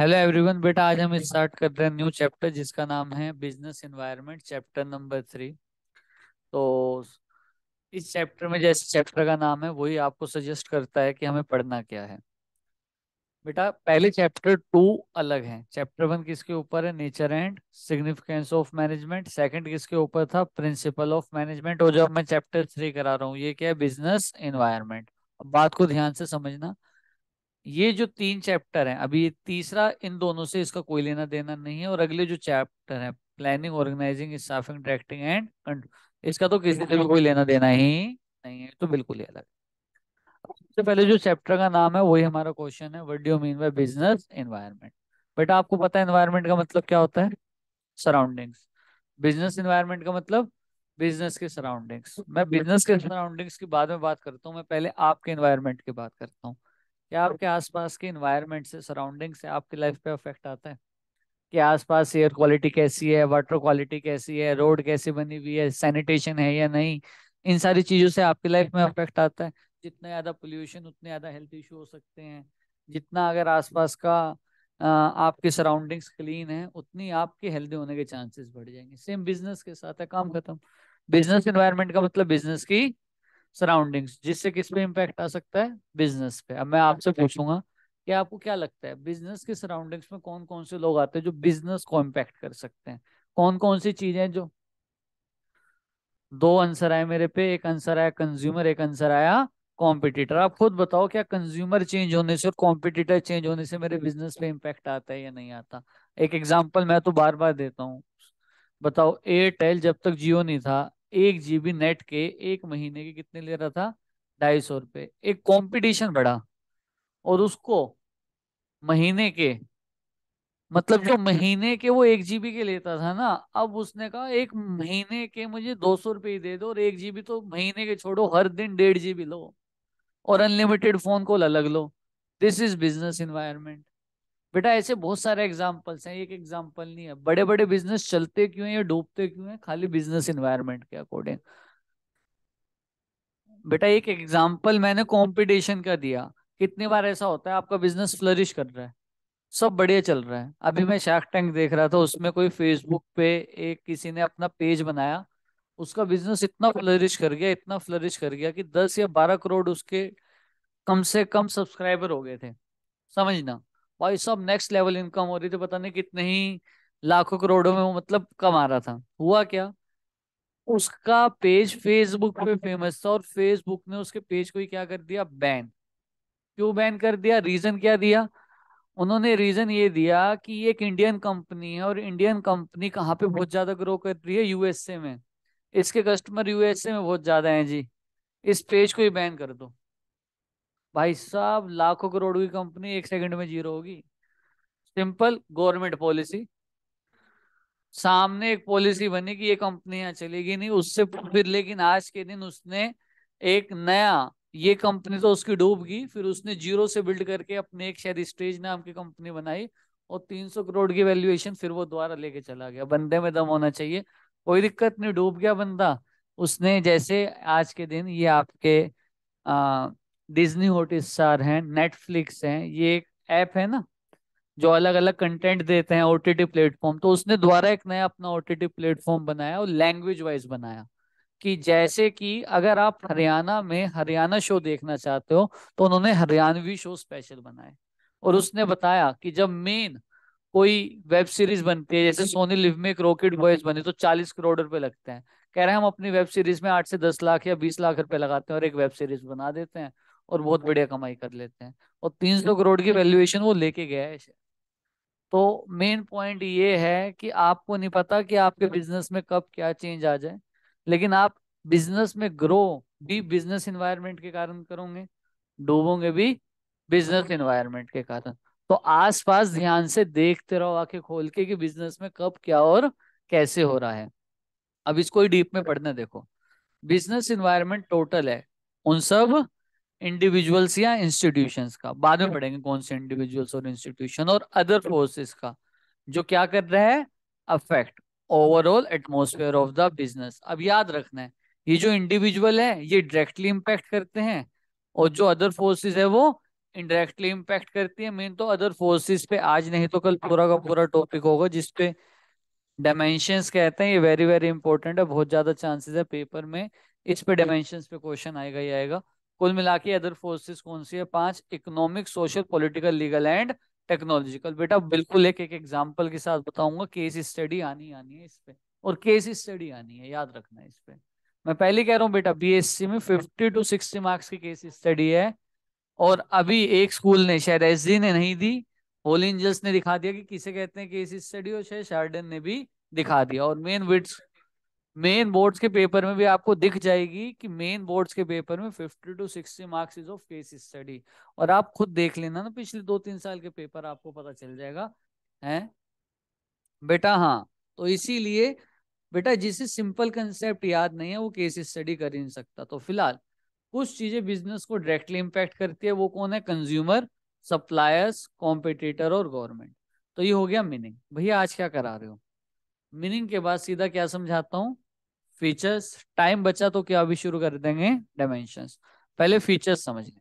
Hello everyone बेटा आज हम स्टार्ट कर रहे हैं न्यू चैप्टर जिसका नाम है business environment chapter number three तो इस चैप्टर में जैसे चैप्टर का नाम है वही आपको सजेस्ट करता है कि हमें पढ़ना क्या है बेटा पहले चैप्टर टू अलग है चैप्टर वन किसके ऊपर है nature and significance of management second किसके ऊपर था प्रिंसिपल ऑफ मैनेजमेंट और जब मैं चैप्टर थ्री करा रहा हूँ ये क्या है बिजनेस इन्वायरमेंट बात को ध्यान से समझना ये जो तीन चैप्टर हैं अभी तीसरा इन दोनों से इसका कोई लेना देना नहीं है और अगले जो चैप्टर है planning organising staffing directing and इसका तो किसी से भी कोई लेना देना ही नहीं है तो बिल्कुल ही अलग सबसे पहले जो चैप्टर का नाम है वही हमारा क्वेश्चन है what do mean by business environment बेटा आपको पता है इन्वायरमेंट का मतलब क्या होता है सराउंडिंग्स बिजनेस इन्वायरमेंट का मतलब बिजनेस के सराउंडिंग्स मैं बिजनेस के सराउंडिंग्स की बाद में बात करता हूँ मैं पहले आपके इन्वायरमेंट की बात करता हूँ या आपके आसपास के इन्वायरमेंट से सराउंडिंग से आपकी लाइफ पे अफेक्ट आता है कि आसपास एयर क्वालिटी कैसी है वाटर क्वालिटी कैसी है रोड कैसी बनी हुई है सैनिटेशन है या नहीं इन सारी चीज़ों से आपकी लाइफ में अफेक्ट आता है जितना ज़्यादा पोल्यूशन उतने ज़्यादा हेल्थ इशू हो सकते हैं जितना अगर आसपास का आपकी सराउंडिंग्स क्लीन है उतनी आपके हेल्दी होने के चांसेस बढ़ जाएंगे सेम बिजनेस के साथ है काम खत्म बिजनेस इन्वायरमेंट का मतलब बिजनेस की सराउंडिंग्स जिससे किस पे इम्पैक्ट आ सकता है बिजनेस पे अब मैं आपसे पूछूंगा कि आपको क्या लगता है बिजनेस के सराउंडिंग्स में कौन कौन से लोग आते हैं जो बिजनेस को इम्पैक्ट कर सकते हैं कौन कौन सी चीजें जो दो आंसर आए मेरे पे एक आंसर आया कंज्यूमर एक आंसर आया कॉम्पिटिटर आप खुद बताओ क्या कंज्यूमर चेंज होने से और कॉम्पिटिटर चेंज होने से मेरे बिजनेस पे इम्पैक्ट आता है या नहीं आता एक एग्जाम्पल मैं तो बार बार देता हूँ बताओ एयरटेल जब तक जियो नहीं था एक जीबी नेट के एक महीने के कितने ले रहा था ढाई सौ रुपये एक कंपटीशन बढ़ा और उसको महीने के मतलब जो महीने के वो एक जीबी के लेता था ना अब उसने कहा एक महीने के मुझे दो सौ रुपये दे दो और एक जीबी तो महीने के छोड़ो हर दिन डेढ़ जीबी लो और अनलिमिटेड फोन कॉल अलग लो दिस इज बिजनेस इन्वायरमेंट बेटा ऐसे बहुत सारे एग्जाम्पल्स हैं एक एग्जाम्पल नहीं है बड़े बड़े बिजनेस चलते क्यों हैं या डूबते क्यों हैं खाली बिजनेस इन्वायरमेंट के अकॉर्डिंग बेटा एक एग्जाम्पल मैंने कंपटीशन का दिया कितनी बार ऐसा होता है आपका बिजनेस फ्लरिश कर रहा है सब बढ़िया चल रहा है अभी मैं शार्क टैंक देख रहा था उसमें कोई फेसबुक पे एक किसी ने अपना पेज बनाया उसका बिजनेस इतना फ्लरिश कर गया इतना फ्लरिश कर गया कि दस या बारह करोड़ उसके कम से कम सब्सक्राइबर हो गए थे समझना भाई साहब नेक्स्ट लेवल इनकम हो रही थी पता नहीं कितने ही लाखों करोड़ों में वो मतलब कमा रहा था हुआ क्या उसका पेज फेसबुक पे फेमस था और फेसबुक ने उसके पेज को ही क्या कर दिया बैन क्यों बैन कर दिया रीजन क्या दिया उन्होंने रीजन ये दिया कि ये एक इंडियन कंपनी है और इंडियन कंपनी कहाँ पे बहुत ज्यादा ग्रो कर रही है यूएसए में इसके कस्टमर यूएसए में बहुत ज्यादा हैं जी इस पेज को ही बैन कर दो भाई साहब लाखों करोड़ की कंपनी एक सेकंड में जीरो होगी सिंपल गवर्नमेंट पॉलिसी सामने एक पॉलिसी बनी कि ये कंपनियां चलेगी नहीं उससे फिर लेकिन आज के दिन उसने एक नया ये कंपनी तो उसकी डूब गई फिर उसने जीरो से बिल्ड करके अपने एक शायद स्टेज नाम की कंपनी बनाई और 300 करोड़ की वैल्यूएशन फिर वो द्वारा लेके चला गया बंदे में दम होना चाहिए कोई दिक्कत नहीं डूब गया बंदा उसने जैसे आज के दिन ये आपके अः हॉट स्टार है नेटफ्लिक्स है ये एक ऐप है ना जो अलग अलग कंटेंट देते हैं ओटीटी प्लेटफॉर्म तो उसने द्वारा एक नया अपना ओटीटी प्लेटफॉर्म बनाया और लैंग्वेज वाइज बनाया कि जैसे कि अगर आप हरियाणा में हरियाणा शो देखना चाहते हो तो उन्होंने हरियाणवी शो स्पेशल बनाए और उसने बताया कि जब मेन कोई वेब सीरीज बनती है जैसे सोनी लिव में एक रॉकेट बॉयज बनी तो चालीस करोड़ रुपए लगते हैं कह रहे हैं हम अपनी वेब सीरीज में आठ से दस लाख या बीस लाख रुपए लगाते हैं और एक वेब सीरीज बना देते हैं और बहुत बढ़िया कमाई कर लेते हैं और तीन सौ हम्म। करोड़ की वैल्यूएशन वो लेके गया है तो मेन पॉइंट ये है कि आपको नहीं पता कि आपके बिजनेस में कब क्या चेंज आ जाए लेकिन आप बिजनेस में ग्रो भी बिजनेस इन्वायरमेंट के कारण करोगे डूबोगे भी बिजनेस इन्वायरमेंट के कारण तो आसपास ध्यान से देखते रहो आके खोल के कि बिजनेस में कब क्या और कैसे हो रहा है अब इसको ही डीप में पढ़ने देखो बिजनेस इन्वायरमेंट टोटल है उन सब इंडिविजुअल्स या इंस्टीट्यूशन का बाद में पढ़ेंगे कौन से इंडिविजुअल्स और इंस्टीट्यूशन और अदर फोर्सेस का जो क्या कर रहा है affect overall atmosphere of the business अब याद रखना है ये जो इंडिविजुअल है ये डायरेक्टली इम्पैक्ट करते हैं और जो अदर फोर्सेस है वो इनडायरेक्टली इम्पैक्ट करती है मेन तो अदर फोर्सेस पे आज नहीं तो कल पूरा का पूरा टॉपिक होगा जिसपे डायमेंशन कहते हैं ये वेरी वेरी इंपॉर्टेंट है बहुत ज्यादा चांसेस है पेपर में इस पे डायमेंशन पे क्वेश्चन आएगा ही आएगा कुल मिला के अदर फोर्सेस कौन सी है पांच economic social political legal and technological बेटा बिल्कुल एक एक एग्जाम्पल के साथ बताऊंगा केस स्टडी आनी आनी है इस पे और केस स्टडी आनी है याद रखना है इस पे मैं पहले कह रहा हूँ बेटा बीएससी में फिफ्टी टू सिक्सटी मार्क्स की केस स्टडी है और अभी एक स्कूल ने शायद एस ने नहीं दी होली एंजल्स ने दिखा दिया कि किसे कहते हैं केस स्टडी और शायद शार्डन ने भी दिखा दिया और मेन विट्स मेन बोर्ड्स के पेपर में भी आपको दिख जाएगी कि मेन बोर्ड्स के पेपर में 50 to 60 marks is of case study और आप खुद देख लेना ना पिछले दो तीन साल के पेपर आपको पता चल जाएगा है बेटा हाँ तो इसीलिए बेटा जिसे सिंपल कंसेप्ट याद नहीं है वो केस स्टडी कर ही नहीं सकता तो फिलहाल कुछ चीजें बिजनेस को डायरेक्टली इम्पेक्ट करती है वो कौन है कंज्यूमर सप्लायर्स कॉम्पिटिटर और गवर्नमेंट तो ये हो गया मीनिंग भैया आज क्या करा रहे हो मीनिंग के बाद सीधा क्या समझाता हूँ फीचर्स टाइम बचा तो क्या अभी शुरू कर देंगे डायमेंशन पहले फीचर्स समझ लें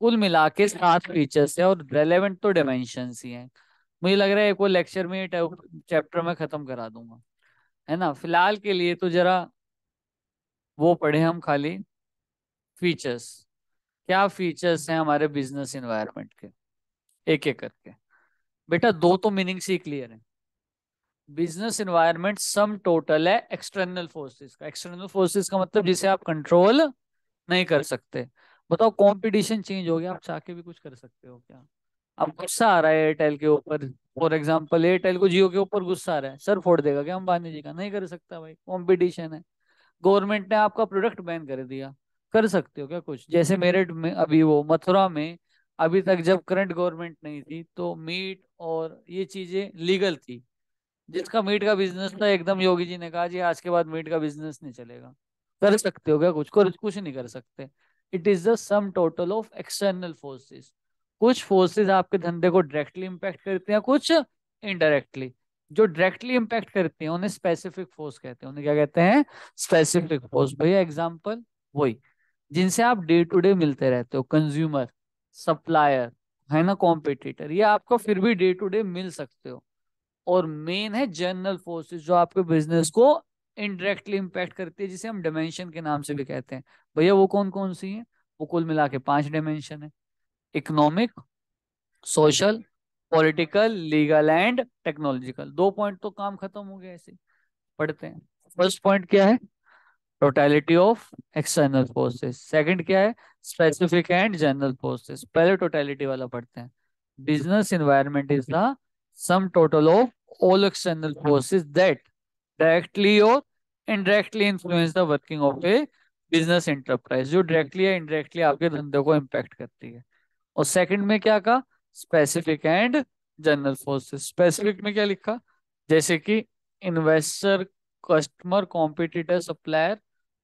कुल मिला के सात फीचर्स है और रेलेवेंट तो डायमेंशन ही है मुझे लग रहा है एक वो लेक्चर में चैप्टर में खत्म करा दूंगा है ना फिलहाल के लिए तो जरा वो पढ़े हम खाली फीचर्स क्या फीचर्स हैं हमारे बिजनेस इन्वायरमेंट के एक एक करके बेटा दो तो मीनिंग ही क्लियर है बिजनेस इन्वायरमेंट सम टोटल है एक्सटर्नल फोर्सेस का एक्सटर्नल फोर्सेस का मतलब जिसे आप कंट्रोल नहीं कर सकते बताओ कंपटीशन चेंज हो गया आप चाह के भी कुछ कर सकते हो क्या अब गुस्सा आ रहा है एयरटेल के ऊपर फॉर एग्जाम्पल एयरटेल को जियो के ऊपर गुस्सा आ रहा है सर फोड़ देगा क्या अंबानी जी का नहीं कर सकता भाई कॉम्पिटिशन है गवर्नमेंट ने आपका प्रोडक्ट बैन कर दिया कर सकते हो क्या कुछ जैसे मेरठ में अभी वो मथुरा में अभी तक जब करंट गवर्नमेंट नहीं थी तो मीट और ये चीजें लीगल थी जिसका मीट का बिजनेस था एकदम योगी जी ने कहा जी आज के बाद मीट का बिजनेस नहीं चलेगा कर सकते हो क्या कुछ को कुछ नहीं कर सकते it is the sum total of external forces कुछ फोर्सेस आपके धंधे को डायरेक्टली इम्पैक्ट करते हैं कुछ इनडायरेक्टली जो डायरेक्टली इम्पैक्ट करते हैं उन्हें स्पेसिफिक फोर्स कहते हैं उन्हें क्या कहते हैं स्पेसिफिक फोर्स भैया एग्जाम्पल वही जिनसे आप डे टू डे मिलते रहते हो कंज्यूमर सप्लायर है ना कॉम्पिटिटर ये आपको फिर भी डे टू डे मिल सकते हो और मेन है जनरल फोर्सेस जो आपके बिजनेस को इनडायरेक्टली इम्पैक्ट करती है जिसे हम डायमेंशन के नाम से भी कहते हैं भैया वो कौन कौन सी है वो कुल मिला के पांच डायमेंशन है economic social political legal and technological दो पॉइंट तो काम खत्म हो गया ऐसे पढ़ते हैं फर्स्ट पॉइंट क्या है totality of external forces second क्या है स्पेसिफिक एंड जनरल फोर्सेस पहले टोटैलिटी वाला पढ़ते हैं business environment is the sum total of all external forces that directly or indirectly influence the working of a business enterprise जो directly या indirectly आपके धंधे को इम्पैक्ट करती है और सेकंड में क्या कहा specific and general forces specific में क्या लिखा जैसे कि इन्वेस्टर कस्टमर कॉम्पिटिटर सप्लायर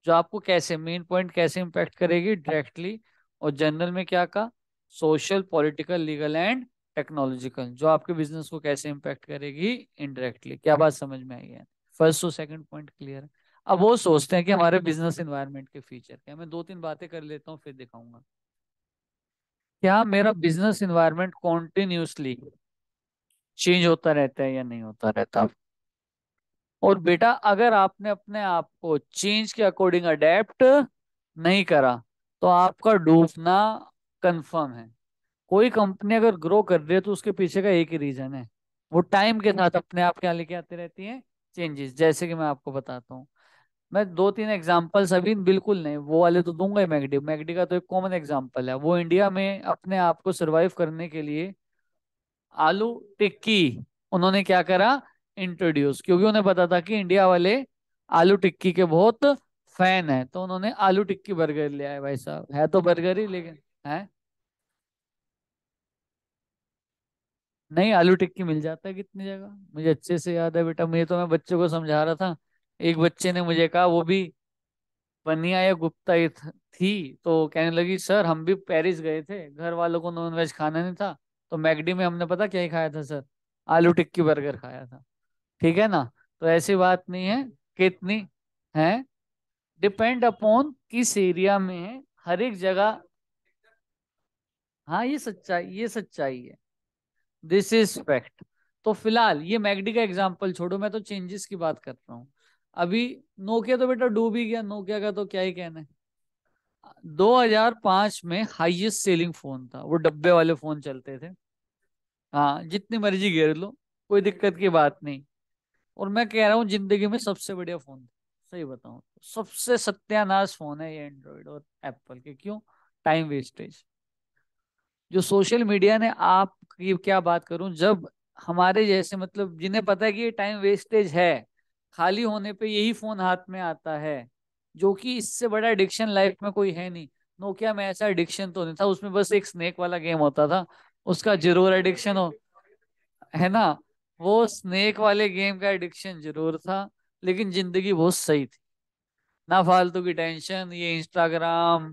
जो आपको कैसे मेन पॉइंट कैसे इम्पैक्ट करेगी डायरेक्टली और जनरल में क्या कहा social political legal and technological जो आपके बिजनेस को कैसे इम्पैक्ट करेगी इनडायरेक्टली क्या बात समझ में आई है फर्स्ट और सेकंड पॉइंट क्लियर अब वो सोचते हैं कि हमारे बिजनेस इन्वायरमेंट के फीचर क्या मैं दो तीन बातें कर लेता हूँ फिर दिखाऊंगा क्या मेरा बिजनेस इन्वायरमेंट कॉन्टिन्यूसली चेंज होता रहता है या नहीं होता रहता और बेटा अगर आपने अपने आप को चेंज के अकॉर्डिंग अडेप्ट नहीं करा तो आपका डूबना कंफर्म है कोई कंपनी अगर ग्रो कर रही है तो उसके पीछे का एक ही रीजन है वो टाइम के साथ अपने आप क्या लेके आती रहती है चेंजेस जैसे कि मैं आपको बताता हूँ मैं दो तीन एग्जाम्पल्स अभी बिल्कुल नहीं वो वाले तो दूंगा ही मैगडी मैगडी का तो एक कॉमन एग्जाम्पल है वो इंडिया में अपने आप को सर्वाइव करने के लिए आलू टिक्की उन्होंने क्या करा इंट्रोड्यूस क्योंकि उन्हें पता था कि इंडिया वाले आलू टिक्की के बहुत फैन है तो उन्होंने आलू टिक्की बर्गर लिया है भाई साहब है तो बर्गर ही लेकिन है नहीं आलू टिक्की मिल जाता है कितनी जगह मुझे अच्छे से याद है बेटा मुझे तो मैं बच्चों को समझा रहा था एक बच्चे ने मुझे कहा वो भी पनिया या गुप्ता ही थी तो कहने लगी सर हम भी पेरिस गए थे घर वालों को नॉन वेज खाना नहीं था तो मैगडी में हमने पता क्या ही खाया था सर आलू टिक्की बर्गर खाया था ठीक है ना तो ऐसी बात नहीं है कितनी है डिपेंड अपॉन किस एरिया में है हर एक जगह हाँ ये सच्चाई ये सच्चाई है दिस इज फैक्ट तो फिलहाल ये मैगडी का एग्जाम्पल छोड़ो मैं तो चेंजेस की बात कर रहा हूँ अभी नोकिया तो बेटा डूब ही गया नोकिया का तो क्या ही कहना है 2005 में हाईएस्ट सेलिंग फोन था वो डब्बे वाले फोन चलते थे हाँ जितनी मर्जी घेर लो कोई दिक्कत की बात नहीं और मैं कह रहा हूँ जिंदगी में सबसे बढ़िया फोन था सही बताऊँ तो। सबसे सत्यानाश फोन है ये एंड्रॉयड और एप्पल के क्यों टाइम वेस्टेज जो सोशल मीडिया ने की क्या बात करूं जब हमारे जैसे मतलब जिन्हें पता है कि ये टाइम वेस्टेज है खाली होने पे यही फोन हाथ में आता है जो कि इससे बड़ा एडिक्शन लाइफ में कोई है नहीं नोकिया में ऐसा एडिक्शन तो नहीं था उसमें बस एक स्नेक वाला गेम होता था उसका जरूर एडिक्शन हो है ना वो स्नेक वाले गेम का एडिक्शन जरूर था लेकिन जिंदगी बहुत सही थी ना फालतू की टेंशन ये इंस्टाग्राम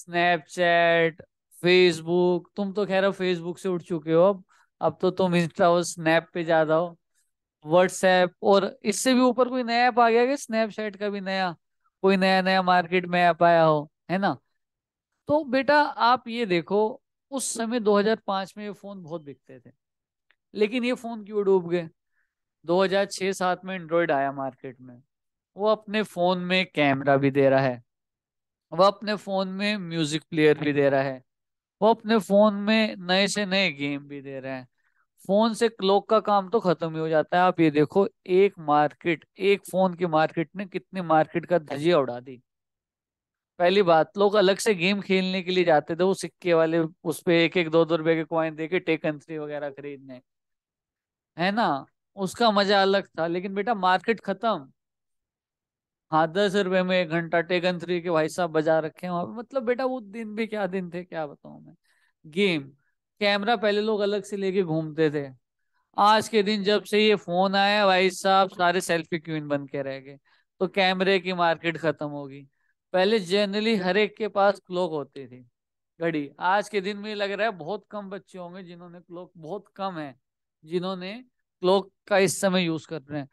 स्नैपचैट फेसबुक तुम तो खैर फेसबुक से उठ चुके हो अब अब तो तुम इंस्टा और स्नैप पे ज्यादा हो व्हाट्सएप और इससे भी ऊपर कोई नया ऐप आ गया स्नैपचैट का भी नया कोई नया नया मार्केट में ऐप आया हो है ना तो बेटा आप ये देखो उस समय 2005 में ये फोन बहुत बिकते थे लेकिन ये फोन क्यों डूब गए 2006-7 में एंड्रॉयड आया मार्केट में वो अपने फोन में कैमरा भी दे रहा है वह अपने फोन में म्यूजिक प्लेयर भी दे रहा है वो अपने फोन में नए से नए गेम भी दे रहे हैं फोन से क्लॉक का काम तो खत्म ही हो जाता है आप ये देखो एक मार्केट एक फोन की मार्केट ने कितनी मार्केट का धजिया उड़ा दी पहली बात लोग अलग से गेम खेलने के लिए जाते थे वो सिक्के वाले उस पर एक एक दो दो रुपए के कॉइन दे के टेकन थ्री वगैरह खरीदने है ना उसका मजा अलग था लेकिन बेटा मार्केट खत्म हाँ दस रुपए में एक घंटा टेकन थ्री के भाई साहब बजा रखे हैं वहां मतलब बेटा वो दिन भी क्या दिन थे क्या बताऊं मैं गेम कैमरा पहले लोग अलग से लेके घूमते थे आज के दिन जब से ये फोन आया भाई साहब सारे सेल्फी क्वीन बन के रह गए तो कैमरे की मार्केट खत्म होगी पहले जनरली हर एक के पास क्लोक होती थी घड़ी आज के दिन में लग रहा है बहुत कम बच्चे होंगे जिन्होंने क्लोक बहुत कम है जिन्होंने क्लोक का इस समय यूज कर रहे हैं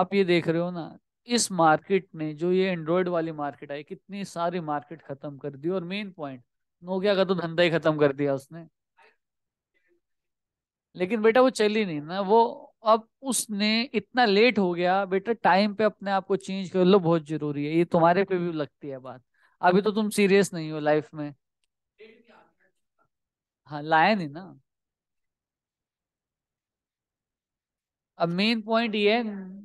आप ये देख रहे हो ना इस मार्केट ने जो ये एंड्रॉयड वाली मार्केट आई कितनी सारी मार्केट खत्म कर दी और मेन पॉइंट नोकिया का तो धंधा ही खत्म कर दिया उसने लेकिन बेटा वो चली नहीं ना वो अब उसने इतना लेट हो गया बेटा टाइम पे अपने आप को चेंज कर लो बहुत जरूरी है ये तुम्हारे पे भी लगती है बात अभी तो तुम सीरियस नहीं हो लाइफ में हाँ लाया नहीं ना अब मेन पॉइंट ये है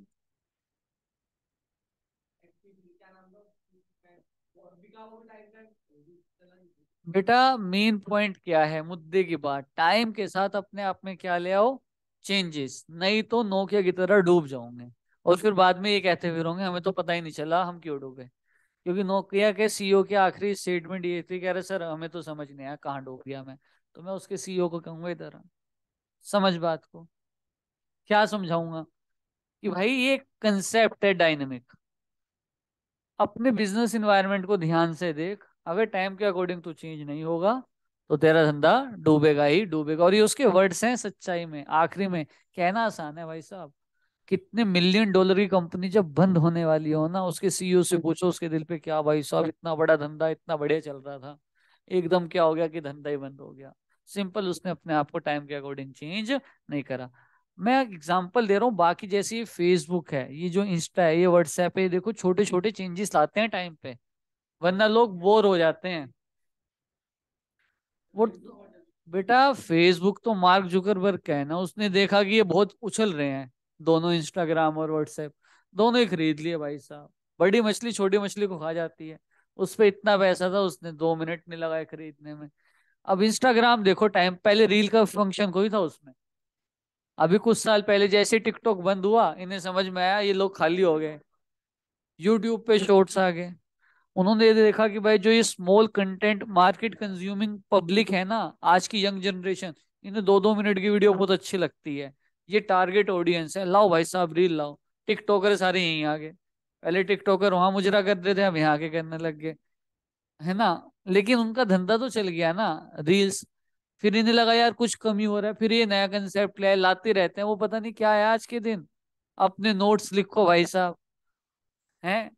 बेटा मेन पॉइंट क्या है मुद्दे की बात टाइम के साथ अपने आप में क्या ले आओ चेंजेस नहीं तो नोकिया की तरह डूब जाओगे और फिर बाद में ये कहते फिर होंगे हमें तो पता ही नहीं चला हम क्यों डूबे क्योंकि नोकिया के सीईओ e के आखिरी स्टेटमेंट ये थी कह रहे सर हमें तो समझ नहीं आया कहाँ डूब गया मैं तो मैं उसके सीईओ e को कहूंगा इधर समझ बात को क्या समझाऊंगा कि भाई ये कंसेप्ट है डायनेमिक अपने बिजनेस इन्वायरमेंट को ध्यान से देख अगर टाइम के अकॉर्डिंग तू चेंज नहीं होगा तो तेरा धंधा डूबेगा ही डूबेगा और ये उसके वर्ड्स हाँ। हैं सच्चाई में आखिरी में कहना आसान है भाई साहब कितने मिलियन डॉलर की कंपनी जब बंद होने वाली हो ना उसके सीईओ e से हम्म। पूछो उसके दिल पे क्या भाई साहब हाँ। इतना बड़ा धंधा इतना बढ़िया चल रहा था एकदम क्या हो गया कि धंधा ही बंद हो गया सिंपल उसने अपने आप को टाइम के अकॉर्डिंग चेंज नहीं करा मैं एग्जाम्पल दे रहा हूँ बाकी जैसे ये फेसबुक है ये जो इंस्टा है ये व्हाट्सएप है ये देखो छोटे छोटे चेंजेस लाते हैं टाइम पे वरना लोग बोर हो जाते हैं वो बेटा फेसबुक तो मार्क जुकरबर्ग का है ना उसने देखा कि ये बहुत उछल रहे हैं दोनों इंस्टाग्राम और व्हाट्सएप दोनों ही खरीद लिए भाई साहब बड़ी मछली छोटी मछली को खा जाती है उस पर इतना पैसा था उसने दो मिनट नहीं लगाए खरीदने में अब इंस्टाग्राम देखो टाइम पहले रील का फंक्शन कोई था उसमें अभी कुछ साल पहले जैसे टिकटॉक बंद हुआ इन्हें समझ में आया ये लोग खाली हो गए यूट्यूब पे शॉर्ट्स आ गए उन्होंने देखा कि भाई जो ये small content market consuming public है ना आज की यंग जनरेशन इन्हें दो दो मिनट की वीडियो बहुत अच्छी लगती है ये टारगेट ऑडियंस है लाओ भाई साहब रील लाओ टिकटॉकर सारे यहीं आ गए पहले टिकटॉकर वहां मुजरा करते थे अब यहाँ आके करने लग गए है ना लेकिन उनका धंधा तो चल गया ना रील्स फिर इन्हें लगा यार कुछ कमी हो रहा है फिर ये नया कंसेप्ट लिया लाते रहते हैं वो पता नहीं क्या है आज के दिन अपने नोट्स लिखो भाई साहब हैं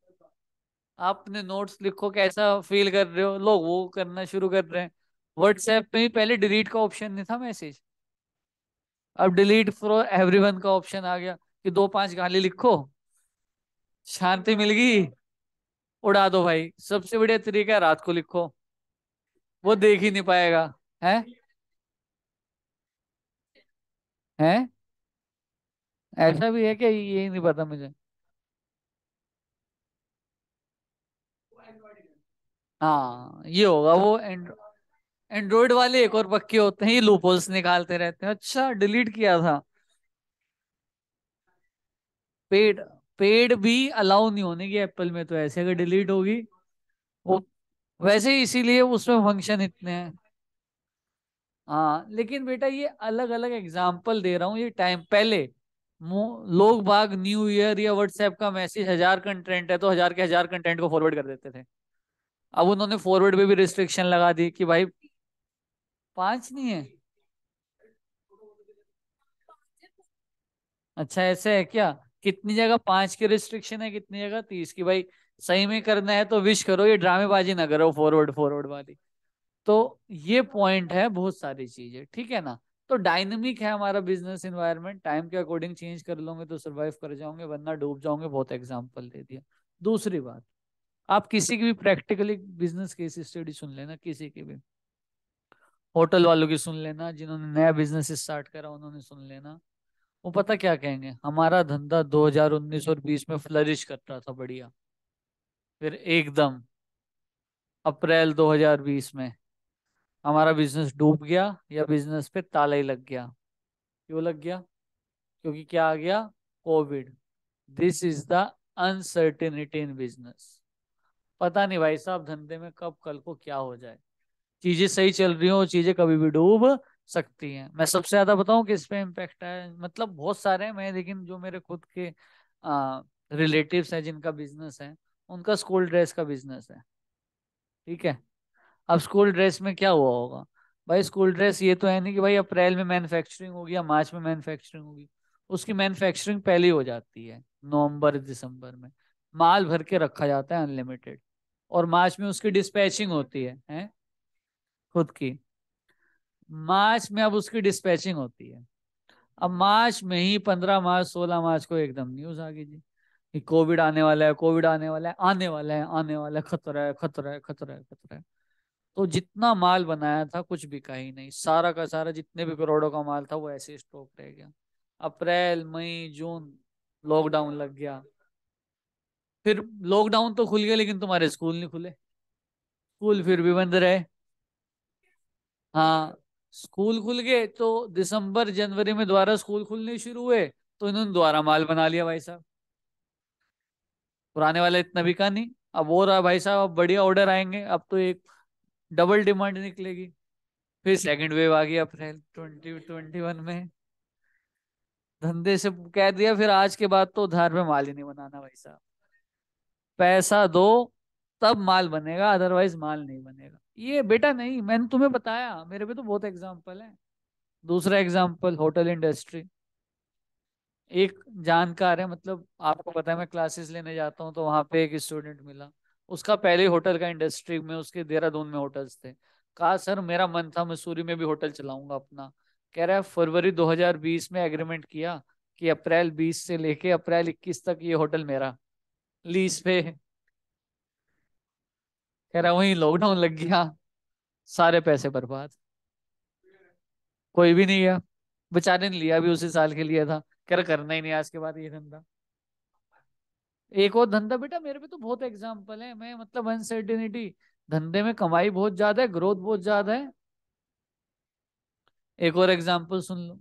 आप अपने नोट्स लिखो कैसा फील कर रहे हो लोग वो करना शुरू कर रहे हैं व्हाट्सएप पे पहले डिलीट का ऑप्शन नहीं था मैसेज अब डिलीट फॉर एवरीवन का ऑप्शन आ गया कि दो पांच गाली लिखो शांति मिल गई उड़ा दो भाई सबसे बढ़िया तरीका रात को लिखो वो देख ही नहीं पाएगा है हैं ऐसा भी है कि ये नहीं पता मुझे हाँ ये होगा वो एंड्रॉइड वाले एक और पक्के होते हैं ये लूपोल्स निकालते रहते हैं अच्छा डिलीट किया था पेड पेड भी अलाउ नहीं होने की एप्पल में तो ऐसे अगर डिलीट होगी वो वैसे इसीलिए उसमें फंक्शन इतने हैं हाँ लेकिन बेटा ये अलग अलग एग्जाम्पल दे रहा हूँ ये टाइम पहले लोग बाग न्यू ईयर या व्हाट्सएप का मैसेज हजार कंटेंट है तो हजार के हजार कंटेंट को फॉरवर्ड कर देते थे अब उन्होंने फॉरवर्ड पे भी रिस्ट्रिक्शन लगा दी कि भाई पांच नहीं है अच्छा ऐसे है क्या कितनी जगह पांच की रिस्ट्रिक्शन है कितनी जगह तीस की भाई सही में करना है तो विश करो ये ड्रामेबाजी ना करो फॉरवर्ड फॉरवर्ड वाली तो ये पॉइंट है बहुत सारी चीजें ठीक है ना तो डायनेमिक है हमारा बिजनेस इन्वायरमेंट टाइम के अकॉर्डिंग चेंज कर लोगे तो सर्वाइव कर जाओगे वरना डूब जाओगे बहुत एग्जाम्पल दे दिया दूसरी बात आप किसी की भी प्रैक्टिकली बिजनेस केस स्टडी सुन लेना किसी की भी होटल वालों की सुन लेना जिन्होंने नया बिजनेस स्टार्ट करा उन्होंने सुन लेना वो पता क्या कहेंगे हमारा धंधा 2019 और 20 में फ्लरिश कर रहा था बढ़िया फिर एकदम अप्रैल 2020 में हमारा बिजनेस डूब गया या बिजनेस पे ताला ही लग गया क्यों लग गया क्योंकि क्या आ गया Covid this is the uncertainty in business पता नहीं भाई साहब धंधे में कब कल को क्या हो जाए चीजें सही चल रही हो चीजें कभी भी डूब सकती हैं मैं सबसे ज्यादा बताऊं कि इस पे इम्पेक्ट है मतलब बहुत सारे हैं मैं लेकिन जो मेरे खुद के रिलेटिव्स हैं जिनका बिजनेस है उनका स्कूल ड्रेस का बिजनेस है ठीक है अब स्कूल ड्रेस में क्या हुआ होगा भाई स्कूल ड्रेस ये तो है नहीं कि भाई अप्रैल में मैन्युफैक्चरिंग होगी या मार्च में मैन्युफैक्चरिंग होगी उसकी मैन्युफैक्चरिंग पहले हो जाती है नवंबर दिसंबर में माल भर के रखा जाता है अनलिमिटेड और मार्च में उसकी डिस्पैचिंग होती है, है खुद की मार्च में अब उसकी डिस्पैचिंग होती है अब मार्च में ही पंद्रह मार्च सोलह मार्च को एकदम न्यूज आ गई जी कि कोविड आने वाला है कोविड आने वाला है आने वाला है आने वाला है खतरा है खतरा है खतरा है खतरा है तो जितना माल बनाया था कुछ बिका ही नहीं सारा का सारा जितने भी करोड़ों का माल था वो ऐसे स्टॉक रह गया अप्रैल मई जून लॉकडाउन लग गया फिर लॉकडाउन तो खुल गया लेकिन तुम्हारे स्कूल नहीं खुले स्कूल फिर भी बंद रहे हाँ स्कूल खुल गए तो दिसंबर जनवरी में दोबारा स्कूल खुलने शुरू हुए तो इन्होंने दोबारा माल बना लिया भाई साहब पुराने वाला इतना भी का नहीं अब हो रहा भाई साहब अब बढ़िया ऑर्डर आएंगे अब तो एक डबल डिमांड निकलेगी फिर सेकंड वेव आ गई अप्रैल ट्वेंटी ट्वेंटी वन में धंधे से कह दिया फिर आज के बाद तो उधार में माल ही नहीं बनाना भाई साहब पैसा दो तब माल बनेगा अदरवाइज माल नहीं बनेगा ये बेटा नहीं मैंने तुम्हें बताया मेरे पे तो बहुत एग्जाम्पल है दूसरा एग्जाम्पल होटल इंडस्ट्री एक जानकार है मतलब आपको पता है मैं क्लासेस लेने जाता हूँ तो वहां पे एक स्टूडेंट मिला उसका पहले होटल का इंडस्ट्री में उसके देहरादून में होटल्स थे कहा सर मेरा मन था मसूरी में भी होटल चलाऊंगा अपना कह रहा है फरवरी 2020 में एग्रीमेंट किया कि अप्रैल 20 से लेके अप्रैल 21 तक ये होटल मेरा लीज पे कह रहा वही लॉकडाउन लग गया सारे पैसे बर्बाद कोई भी नहीं गया बेचारे ने लिया भी उसी साल के लिए था कह रहा करना ही नहीं आज के बाद ये धंधा एक और धंधा बेटा मेरे पे तो बहुत एग्जाम्पल है मैं मतलब अनसर्टिनिटी धंधे में कमाई बहुत ज्यादा है ग्रोथ बहुत ज्यादा है एक और एग्जाम्पल सुन लो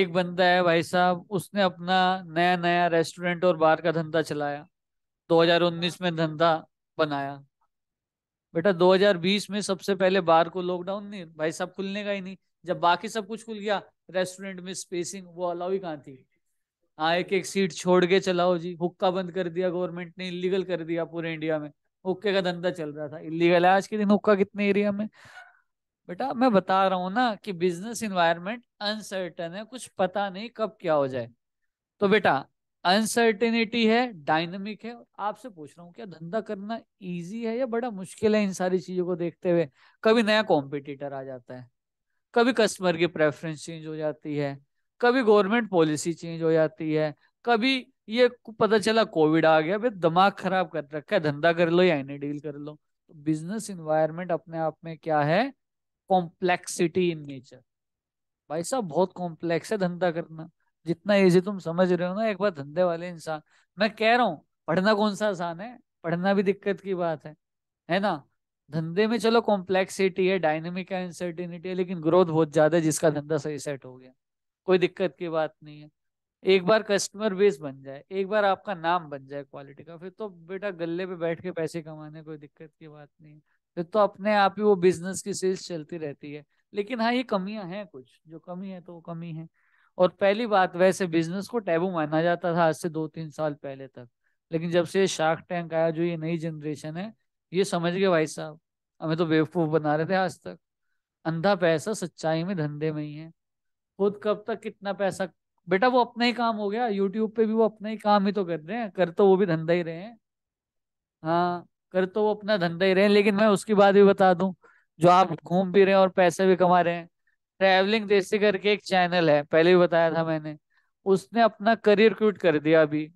एक बंदा है भाई साहब उसने अपना नया नया रेस्टोरेंट और बार का धंधा चलाया 2019 में धंधा बनाया बेटा 2020 में सबसे पहले बार को लॉकडाउन नहीं भाई सब खुलने का ही नहीं जब बाकी सब कुछ खुल गया रेस्टोरेंट में स्पेसिंग वो अलाउ ही कहाँ थी हाँ एक एक सीट छोड़ के चलाओ जी हुक्का बंद कर दिया गवर्नमेंट ने इलीगल कर दिया पूरे इंडिया में हुक्के का धंधा चल रहा था इलीगल है आज के दिन हुक्का कितने एरिया में बेटा मैं बता रहा हूँ ना कि बिजनेस इन्वायरमेंट अनसर्टन है कुछ पता नहीं कब क्या हो जाए तो बेटा अनसर्टेनिटी है डायनेमिक है आपसे पूछ रहा हूँ क्या धंधा करना इजी है या बड़ा मुश्किल है इन सारी चीजों को देखते हुए कभी नया कॉम्पिटिटर आ जाता है कभी कस्टमर की प्रेफरेंस चेंज हो जाती है कभी गवर्नमेंट पॉलिसी चेंज हो जाती है कभी ये पता चला कोविड आ गया भाई दिमाग खराब कर रखा है धंधा कर लो या इन्हें डील कर लो तो बिजनेस इन्वायरमेंट अपने आप में क्या है कॉम्प्लेक्सिटी इन नेचर भाई साहब बहुत कॉम्प्लेक्स है धंधा करना जितना इजी तुम समझ रहे हो ना एक बार धंधे वाले इंसान मैं कह रहा हूँ पढ़ना कौन सा आसान है पढ़ना भी दिक्कत की बात है है ना धंधे में चलो कॉम्प्लेक्सिटी है डायनेमिक है अनसर्टिनिटी है लेकिन ग्रोथ बहुत ज्यादा है जिसका धंधा सही सेट हो गया कोई दिक्कत की बात नहीं है एक बार कस्टमर बेस बन जाए एक बार आपका नाम बन जाए क्वालिटी का फिर तो बेटा गले पे बैठ के पैसे कमाने कोई दिक्कत की बात नहीं है फिर तो अपने आप ही वो बिजनेस की सेल्स चलती रहती है लेकिन हाँ ये कमियां हैं कुछ जो कमी है तो वो कमी है और पहली बात वैसे बिजनेस को टैबू माना जाता था आज से दो तीन साल पहले तक लेकिन जब से शार्क टैंक आया जो ये नई जनरेशन है ये समझ गए भाई साहब हमें तो बेवकूफ बना रहे थे आज तक अंधा पैसा सच्चाई में धंधे में ही है खुद कब तक कितना पैसा बेटा वो अपना ही काम हो गया यूट्यूब पे भी वो अपना ही काम ही तो कर रहे हैं कर तो वो भी धंधा ही रहे हैं हाँ कर तो वो अपना धंधा ही रहे हैं लेकिन मैं उसकी बात भी बता दूं जो आप घूम भी रहे हैं और पैसे भी कमा रहे हैं ट्रैवलिंग देसी करके एक चैनल है पहले भी बताया था मैंने उसने अपना करियर क्विट कर दिया अभी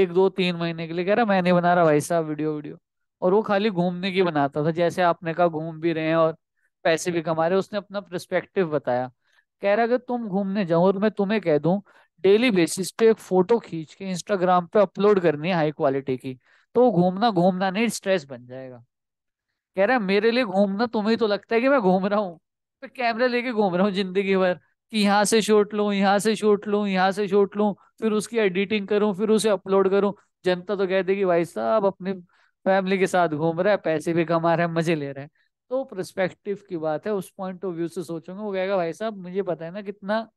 एक दो तीन महीने के लिए कह रहा मैं नहीं बना रहा भाई साहब वीडियो वीडियो और वो खाली घूमने की बनाता था जैसे आपने कहा घूम भी रहे हैं और पैसे भी कमा रहे हैं उसने अपना प्रस्पेक्टिव बताया कह रहा कि तुम घूमने जाओ और मैं तुम्हें कह दूं डेली बेसिस पे एक फोटो खींच के इंस्टाग्राम पे अपलोड करनी है हाई क्वालिटी की तो घूमना घूमना नहीं स्ट्रेस बन जाएगा कह रहा है मेरे लिए घूमना तुम्हें तो लगता है कि मैं घूम रहा हूँ मैं तो कैमरा लेके घूम रहा हूँ जिंदगी भर कि यहाँ से शूट लू यहाँ से शूट लू यहाँ से शूट लूँ फिर उसकी एडिटिंग करूँ फिर उसे अपलोड करूँ जनता तो कहती कि भाई साहब अपने फैमिली के साथ घूम रहा है पैसे भी कमा रहे हैं मजे ले रहे हैं तो प्रस्पेक्टिव की बात है उस पॉइंट ऑफ व्यू से सोचूंगा वो कहेगा भाई साहब मुझे पता है ना कितना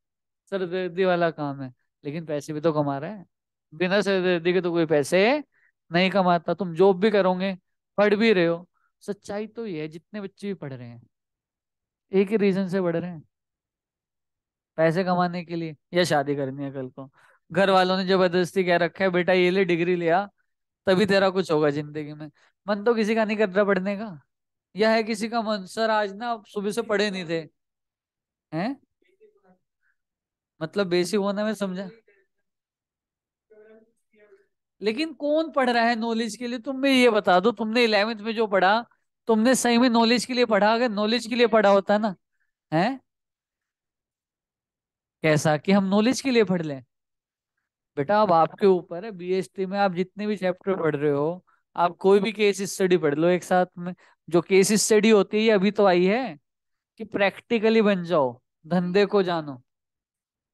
सरदर्दी वाला काम है लेकिन पैसे भी तो कमा रहे हैं बिना सरदर्दी के तो कोई पैसे नहीं कमाता तुम जॉब भी करोगे पढ़ भी रहे हो सच्चाई तो ये है जितने बच्चे भी पढ़ रहे हैं एक ही रीजन से बढ़ रहे हैं पैसे कमाने के लिए या शादी करनी है कल को घर वालों ने जबरदस्ती कह रखा है बेटा ये ले डिग्री लिया तभी तेरा कुछ होगा जिंदगी में मन तो किसी का नहीं कर रहा पढ़ने का या है किसी का मन सर आज ना सुबह से पढ़े नहीं थे हैं मतलब बेसिक होना में समझा लेकिन कौन पढ़ रहा है नॉलेज के लिए तुम भी ये बता दो तुमने इलेवेंथ में जो पढ़ा तुमने सही में नॉलेज के लिए पढ़ा अगर नॉलेज के लिए पढ़ा होता ना है कैसा कि हम नॉलेज के लिए पढ़ लें बेटा अब आपके ऊपर है बीएसटी में आप जितने भी चैप्टर पढ़ रहे हो आप कोई भी केस स्टडी पढ़ लो एक साथ में जो केस स्टडी होती है अभी तो आई है कि प्रैक्टिकली बन जाओ धंधे को जानो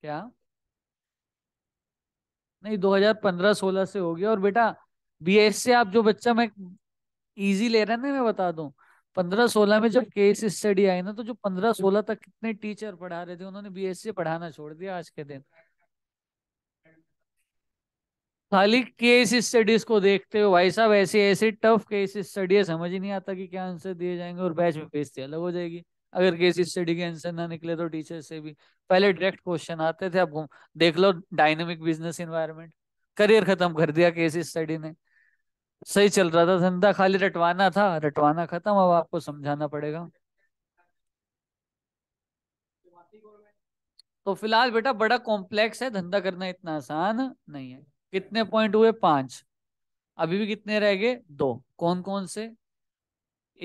क्या नहीं 2015-16 से हो गया और बेटा बीएस से आप जो बच्चा मैं इजी ले रहे हैं ना मैं बता दूं पंद्रह सोलह में जब केस स्टडी आई ना तो जो पंद्रह सोलह तक कितने टीचर पढ़ा रहे थे उन्होंने बीएससी पढ़ाना छोड़ दिया आज के दिन खाली केस स्टडीज को देखते हो भाई साहब ऐसे ऐसे टफ केस स्टडी समझ ही नहीं आता कि क्या आंसर दिए जाएंगे और बैच में बेजती अलग हो जाएगी अगर केस स्टडी के आंसर ना निकले तो टीचर से भी पहले डायरेक्ट क्वेश्चन आते थे अब देख लो डायनेमिक बिजनेस इन्वायरमेंट करियर खत्म कर दिया केस स्टडी ने सही चल रहा था धंधा खाली रटवाना था रटवाना खत्म अब आपको समझाना पड़ेगा तो फिलहाल बेटा बड़ा कॉम्प्लेक्स है धंधा करना इतना आसान नहीं है कितने पॉइंट हुए पांच अभी भी कितने रह गए दो कौन कौन से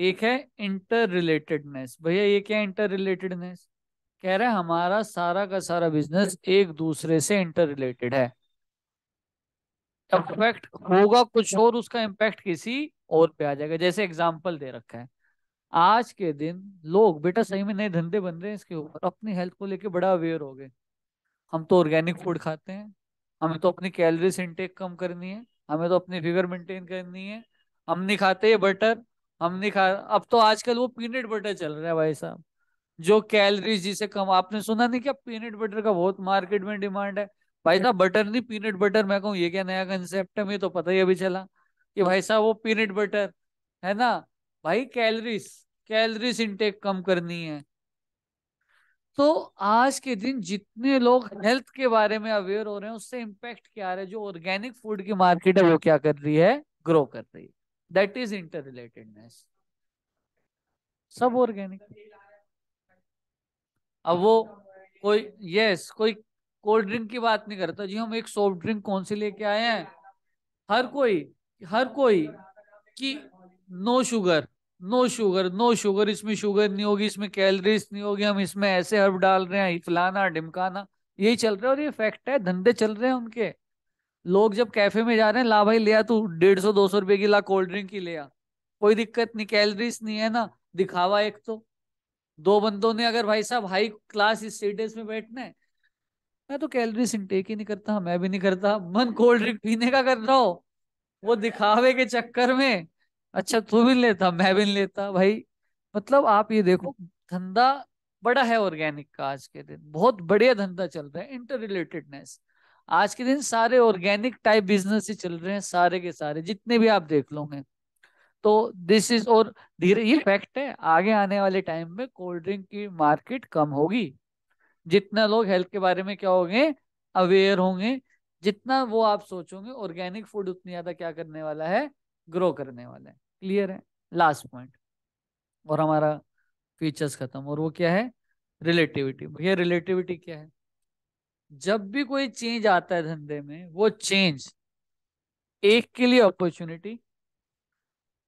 एक है इंटर रिलेटेडनेस भैया ये क्या इंटर रिलेटेडनेस कह रहे हमारा सारा का सारा बिजनेस एक दूसरे से इंटर रिलेटेड है इफेक्ट होगा कुछ और उसका इम्पैक्ट किसी और पे आ जाएगा जैसे एग्जाम्पल दे रखा है आज के दिन लोग बेटा सही में नए धंधे बन रहे हैं इसके ऊपर अपनी हेल्थ को लेके बड़ा अवेयर हो गए हम तो ऑर्गेनिक फूड खाते हैं हमें तो अपनी कैलरीज इनटेक कम करनी है हमें तो अपनी फिगर मेंटेन करनी है हम नहीं खाते ये बटर हम नहीं खा अब तो आजकल वो पीनट बटर चल रहा है भाई साहब जो कैलोरीज जिसे कम आपने सुना नहीं क्या पीनट बटर का बहुत मार्केट में डिमांड है भाई अच्छा। साहब बटर नहीं पीनट बटर मैं कहूँ ये क्या नया कंसेप्ट है मुझे तो पता ही अभी चला कि भाई साहब वो पीनट बटर है ना भाई कैलरीज कैलरीज इनटेक कम करनी है तो आज के दिन जितने लोग हेल्थ के बारे में अवेयर हो रहे हैं उससे इम्पैक्ट क्या आ रहा है जो ऑर्गेनिक फूड की मार्केट है वो क्या कर रही है ग्रो कर रही है दैट इज इंटर रिलेटेडनेस सब ऑर्गेनिक अब वो कोई यस yes, कोई कोल्ड ड्रिंक की बात नहीं करता जी हम एक सॉफ्ट ड्रिंक कौन सी लेके आए हैं हर कोई हर कोई कि no sugar no sugar no sugar इसमें शुगर नहीं होगी इसमें कैलोरीज नहीं होगी हम इसमें ऐसे हर्ब डाल रहे हैं फलाना ढिमकाना यही चल रहा है और ये फैक्ट है धंधे चल रहे हैं उनके लोग जब कैफे में जा रहे हैं ला भाई लिया तू डेढ़ सौ दो सौ रुपए की ला कोल्ड ड्रिंक की लिया कोई दिक्कत नहीं कैलरीज नहीं है ना दिखावा एक तो दो बंदों ने अगर भाई साहब हाई क्लास स्टेटस में बैठना है मैं तो कैलोरी इनटेक ही नहीं करता मैं भी नहीं करता मन कोल्ड ड्रिंक पीने का कर रहा हो वो दिखावे के चक्कर में अच्छा तू भी नहीं लेता मैं भी नहीं लेता भाई मतलब आप ये देखो धंधा बड़ा है ऑर्गेनिक का आज के दिन बहुत बढ़िया धंधा चल रहा है इंटर रिलेटेडनेस आज के दिन सारे ऑर्गेनिक टाइप बिजनेस ही चल रहे हैं सारे के सारे जितने भी आप देख लोगे तो दिस इज और धीरे ये फैक्ट है आगे आने वाले टाइम में कोल्ड ड्रिंक की मार्केट कम होगी जितना लोग हेल्थ के बारे में क्या होंगे अवेयर होंगे जितना वो आप सोचोगे ऑर्गेनिक फूड उतनी ज्यादा क्या करने वाला है ग्रो करने वाला है क्लियर है लास्ट पॉइंट और हमारा फीचर्स खत्म और वो क्या है रिलेटिविटी भैया रिलेटिविटी क्या है जब भी कोई चेंज आता है धंधे में वो चेंज एक के लिए अपॉर्चुनिटी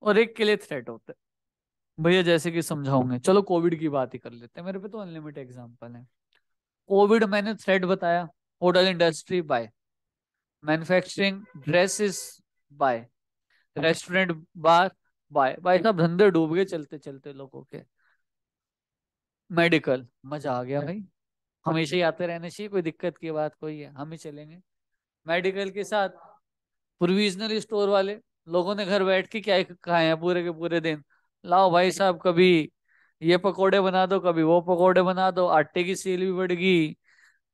और एक के लिए थ्रेट होता है भैया जैसे कि समझाऊंगे चलो कोविड की बात ही कर लेते हैं मेरे पे तो अनलिमिटेड एग्जांपल है कोविड मैंने थ्रेड बताया hotel industry bye manufacturing dresses bye restaurant bar bye bye सब धंधे डूब गए चलते चलते लोगों के मेडिकल मजा आ गया भाई हमेशा ही आते रहने चाहिए कोई दिक्कत की बात कोई है हम ही चलेंगे मेडिकल के साथ प्रोविजनल स्टोर वाले लोगों ने घर बैठ के क्या खाए हैं पूरे के पूरे दिन लाओ भाई साहब कभी ये पकोड़े बना दो कभी वो पकोड़े बना दो आटे की सेल भी बढ़ गई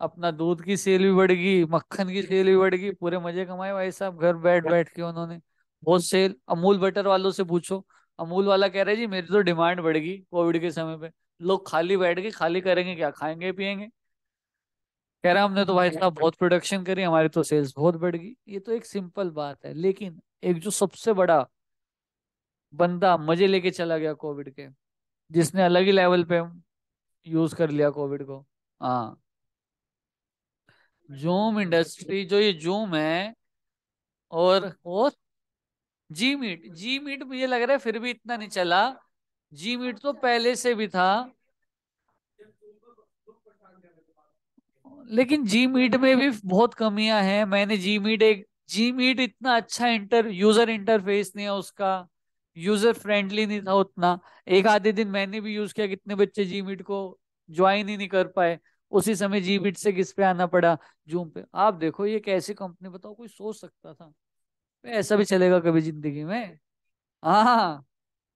अपना दूध की सेल भी बढ़ गई मक्खन की सेल भी बढ़ गई पूरे मजे कमाए भाई साहब घर बैठ बैठ के उन्होंने बहुत सेल अमूल बटर वालों से पूछो अमूल वाला कह रहे जी मेरी तो डिमांड बढ़ गई कोविड के समय पे लोग खाली बैठ गए खाली करेंगे क्या खाएंगे पिएंगे कह रहा हमने तो भाई साहब बहुत प्रोडक्शन करी हमारी तो सेल्स बहुत बढ़ गई ये तो एक सिंपल बात है लेकिन एक जो सबसे बड़ा बंदा मजे लेके चला गया कोविड के जिसने अलग ही लेवल पे यूज कर लिया कोविड को हाँ जूम इंडस्ट्री जो ये जूम है और और जी मीट जी मीट मुझे लग रहा है फिर भी इतना नहीं चला जी मीट तो पहले से भी था लेकिन जी मीट में भी बहुत कमियां हैं मैंने जी मीट एक जी मीट इतना अच्छा इंटर यूजर इंटरफेस नहीं है उसका यूजर फ्रेंडली नहीं था उतना एक आधे दिन मैंने भी यूज किया कितने बच्चे जी मीट को ज्वाइन ही नहीं कर पाए उसी समय जी मीट से किस पे आना पड़ा जूम पे आप देखो ये कैसी कंपनी बताओ कोई सोच सकता था ऐसा भी चलेगा कभी जिंदगी में हाँ, हाँ, हाँ।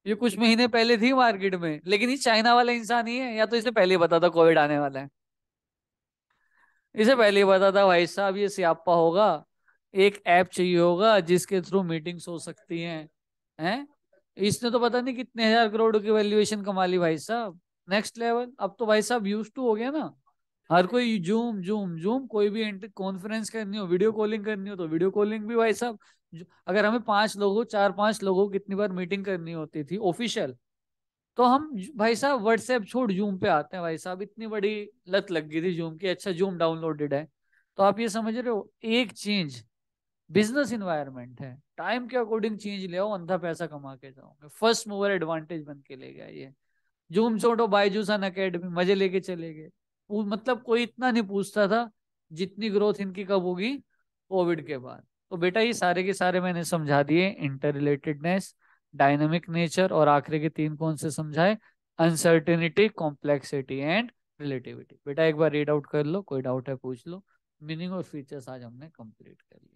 ये कुछ महीने पहले थी मार्केट में लेकिन ये चाइना वाला इंसान ही है या तो इसे पहले ही पता था कोविड आने वाला है इसे पहले ही पता था भाई साहब ये सियापा होगा एक ऐप चाहिए होगा जिसके थ्रू मीटिंग्स हो सकती हैं हैं इसने तो पता नहीं कितने हजार करोड़ की वैल्यूएशन कमा ली भाई साहब नेक्स्ट लेवल अब तो भाई साहब यूज टू हो गया ना हर कोई जूम जूम जूम कोई भी कॉन्फ्रेंस करनी हो वीडियो कॉलिंग करनी हो तो वीडियो कॉलिंग भी भाई साहब अगर हमें पांच लोगों चार पांच लोगों कितनी बार मीटिंग करनी होती थी ऑफिशियल तो हम भाई साहब व्हाट्सएप छोड़ जूम पे आते हैं भाई साहब इतनी बड़ी लत लग गई थी जूम की अच्छा जूम डाउनलोडेड है तो आप ये समझ रहे हो एक चेंज बिजनेस इन्वायरमेंट है टाइम के अकॉर्डिंग चेंज ले आओ अंधा पैसा कमा के जाओगे फर्स्ट मूवर एडवांटेज बन के ले गया ये जूम छोटो बायजूसन अकेडमी मजे लेके चले गए मतलब कोई इतना नहीं पूछता था जितनी ग्रोथ इनकी कब होगी कोविड के बाद तो बेटा ये सारे के सारे मैंने समझा दिए इंटर रिलेटेडनेस डायनेमिक नेचर और आखिरी के तीन कौन से समझाए अनसर्टेनिटी कॉम्प्लेक्सिटी एंड रिलेटिविटी बेटा एक बार रीड आउट कर लो कोई डाउट है पूछ लो मीनिंग और फीचर्स आज हमने कंप्लीट कर लिया